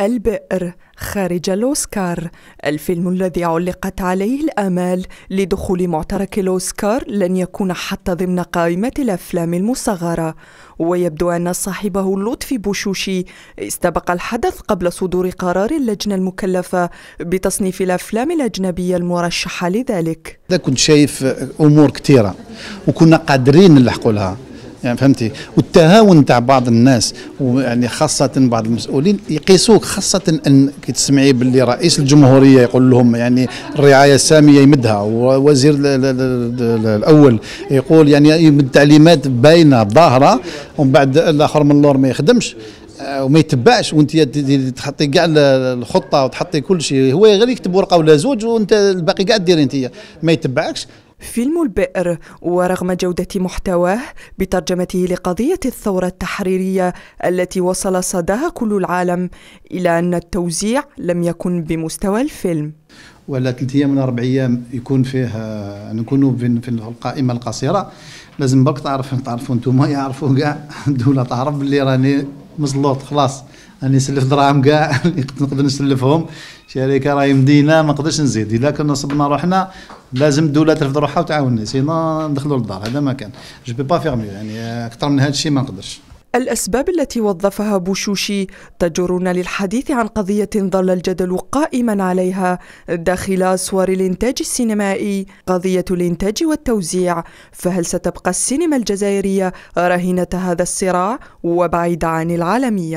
البئر خارج الأوسكار الفيلم الذي علقت عليه الآمال لدخول معترك الأوسكار لن يكون حتى ضمن قائمة الأفلام المصغرة ويبدو أن صاحبه لطفي بوشوشي استبق الحدث قبل صدور قرار اللجنة المكلفة بتصنيف الأفلام الأجنبية المرشحة لذلك كنت شايف أمور كثيرة وكنا قادرين نلحقوا لها يعني فهمتي والتهاون تاع بعض الناس ويعني خاصه بعض المسؤولين يقيسوك خاصه ان كي تسمعي باللي رئيس الجمهوريه يقول لهم يعني الرعايه الساميه يمدها ووزير الاول يقول يعني يمد تعليمات باينه ظاهره ومن بعد الاخر من اللور ما يخدمش آه، وما يتبعش وانت تحطي كاع الخطه وتحطي كل شيء هو غير يكتب ورقه ولا زوج وانت الباقي كاع دير انت ما يتبعكش فيلم البئر ورغم جودة محتواه بترجمته لقضية الثورة التحريرية التي وصل صداها كل العالم إلى أن التوزيع لم يكن بمستوى الفيلم ولا ثلاث ايام ولا اربع ايام يكون فيه نكونوا في القائمه القصيره لازم برك تعرف تعرفوا ما يعرفوا كاع الدوله تعرف اللي راني مزلوط خلاص اني نسلف دراهم كاع اللي نقدر نسلفهم شركه راهي مدينه ما نقدرش نزيد اذا كنا صبنا روحنا لازم الدوله ترفد روحها وتعاوننا سينا ندخلوا للدار هذا ما كان جو بي با فيغ ميو يعني اكثر من هذا الشيء ما نقدرش الأسباب التي وظفها بوشوشي تجرنا للحديث عن قضية ظل الجدل قائما عليها داخل صور الإنتاج السينمائي قضية الإنتاج والتوزيع فهل ستبقى السينما الجزائرية رهينة هذا الصراع وبعيدة عن العالمية؟